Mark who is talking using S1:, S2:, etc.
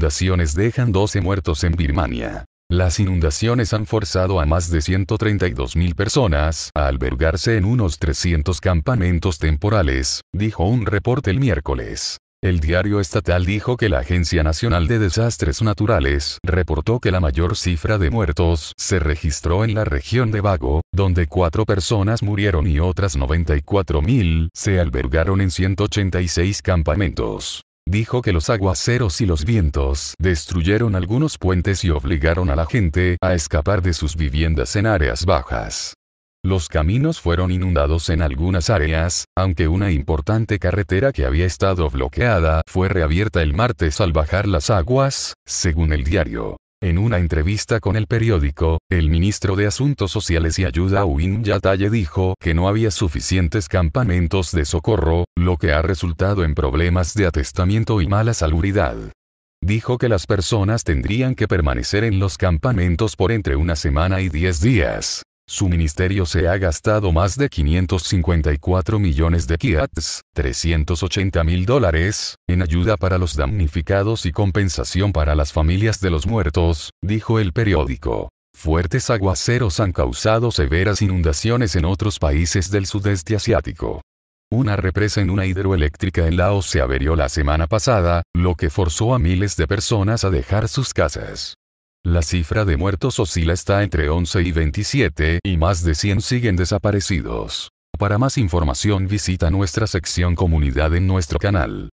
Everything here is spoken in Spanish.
S1: inundaciones dejan 12 muertos en Birmania. Las inundaciones han forzado a más de 132.000 personas a albergarse en unos 300 campamentos temporales, dijo un reporte el miércoles. El diario estatal dijo que la Agencia Nacional de Desastres Naturales reportó que la mayor cifra de muertos se registró en la región de Vago, donde cuatro personas murieron y otras 94.000 se albergaron en 186 campamentos dijo que los aguaceros y los vientos destruyeron algunos puentes y obligaron a la gente a escapar de sus viviendas en áreas bajas. Los caminos fueron inundados en algunas áreas, aunque una importante carretera que había estado bloqueada fue reabierta el martes al bajar las aguas, según el diario. En una entrevista con el periódico, el ministro de Asuntos Sociales y Ayuda Win Yataye dijo que no había suficientes campamentos de socorro, lo que ha resultado en problemas de atestamiento y mala salubridad. Dijo que las personas tendrían que permanecer en los campamentos por entre una semana y diez días. Su ministerio se ha gastado más de 554 millones de kiats, 380 mil dólares, en ayuda para los damnificados y compensación para las familias de los muertos, dijo el periódico. Fuertes aguaceros han causado severas inundaciones en otros países del sudeste asiático. Una represa en una hidroeléctrica en Laos se averió la semana pasada, lo que forzó a miles de personas a dejar sus casas. La cifra de muertos oscila está entre 11 y 27 y más de 100 siguen desaparecidos. Para más información visita nuestra sección comunidad en nuestro canal.